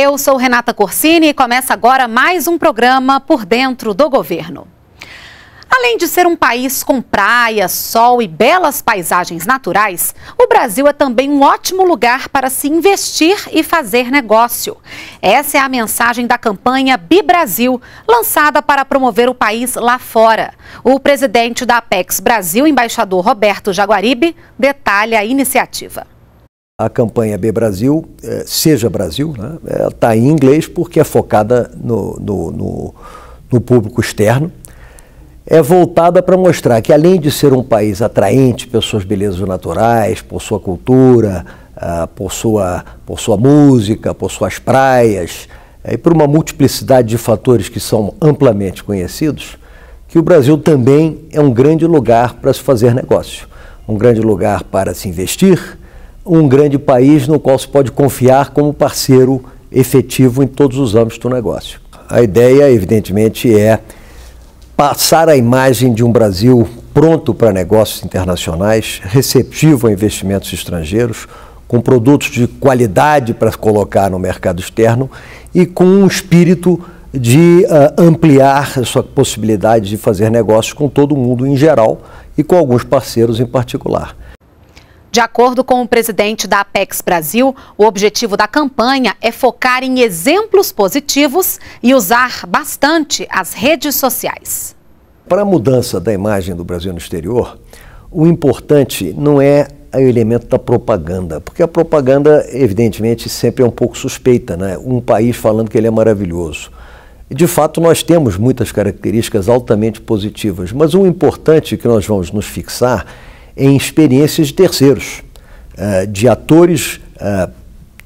Eu sou Renata Corsini e começa agora mais um programa Por Dentro do Governo. Além de ser um país com praia, sol e belas paisagens naturais, o Brasil é também um ótimo lugar para se investir e fazer negócio. Essa é a mensagem da campanha Bi Brasil, lançada para promover o país lá fora. O presidente da Apex Brasil, embaixador Roberto Jaguaribe, detalha a iniciativa a campanha B Brasil, é, Seja Brasil, né, está em inglês porque é focada no, no, no, no público externo. É voltada para mostrar que, além de ser um país atraente pelas suas belezas naturais, por sua cultura, ah, por, sua, por sua música, por suas praias, eh, e por uma multiplicidade de fatores que são amplamente conhecidos, que o Brasil também é um grande lugar para se fazer negócio, um grande lugar para se investir, um grande país no qual se pode confiar como parceiro efetivo em todos os âmbitos do negócio. A ideia, evidentemente, é passar a imagem de um Brasil pronto para negócios internacionais, receptivo a investimentos estrangeiros, com produtos de qualidade para colocar no mercado externo e com um espírito de uh, ampliar a sua possibilidade de fazer negócios com todo mundo em geral e com alguns parceiros em particular. De acordo com o presidente da Apex Brasil, o objetivo da campanha é focar em exemplos positivos e usar bastante as redes sociais. Para a mudança da imagem do Brasil no exterior, o importante não é o elemento da propaganda, porque a propaganda, evidentemente, sempre é um pouco suspeita, né? Um país falando que ele é maravilhoso. De fato, nós temos muitas características altamente positivas, mas o importante que nós vamos nos fixar em experiências de terceiros, eh, de atores eh,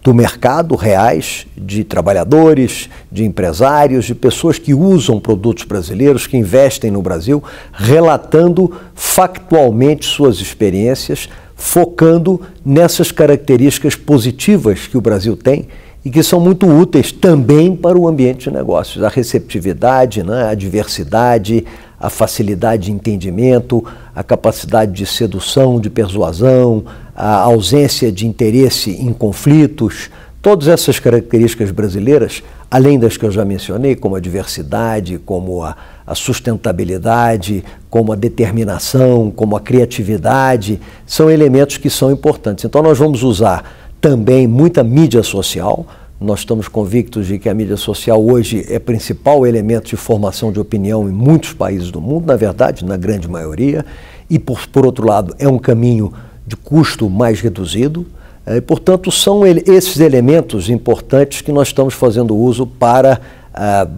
do mercado reais, de trabalhadores, de empresários, de pessoas que usam produtos brasileiros, que investem no Brasil, relatando factualmente suas experiências, focando nessas características positivas que o Brasil tem e que são muito úteis também para o ambiente de negócios. A receptividade, né, a diversidade, a facilidade de entendimento, a capacidade de sedução, de persuasão, a ausência de interesse em conflitos, todas essas características brasileiras, além das que eu já mencionei, como a diversidade, como a, a sustentabilidade, como a determinação, como a criatividade, são elementos que são importantes. Então, nós vamos usar também muita mídia social nós estamos convictos de que a mídia social hoje é principal elemento de formação de opinião em muitos países do mundo, na verdade, na grande maioria, e por, por outro lado, é um caminho de custo mais reduzido. É, portanto, são ele, esses elementos importantes que nós estamos fazendo uso para ah,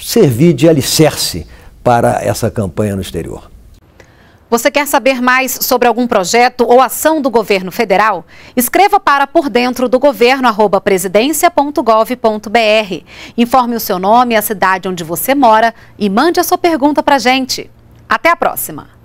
servir de alicerce para essa campanha no exterior. Você quer saber mais sobre algum projeto ou ação do governo federal? Escreva para por dentro do governo arroba presidência.gov.br. Informe o seu nome e a cidade onde você mora e mande a sua pergunta para a gente. Até a próxima!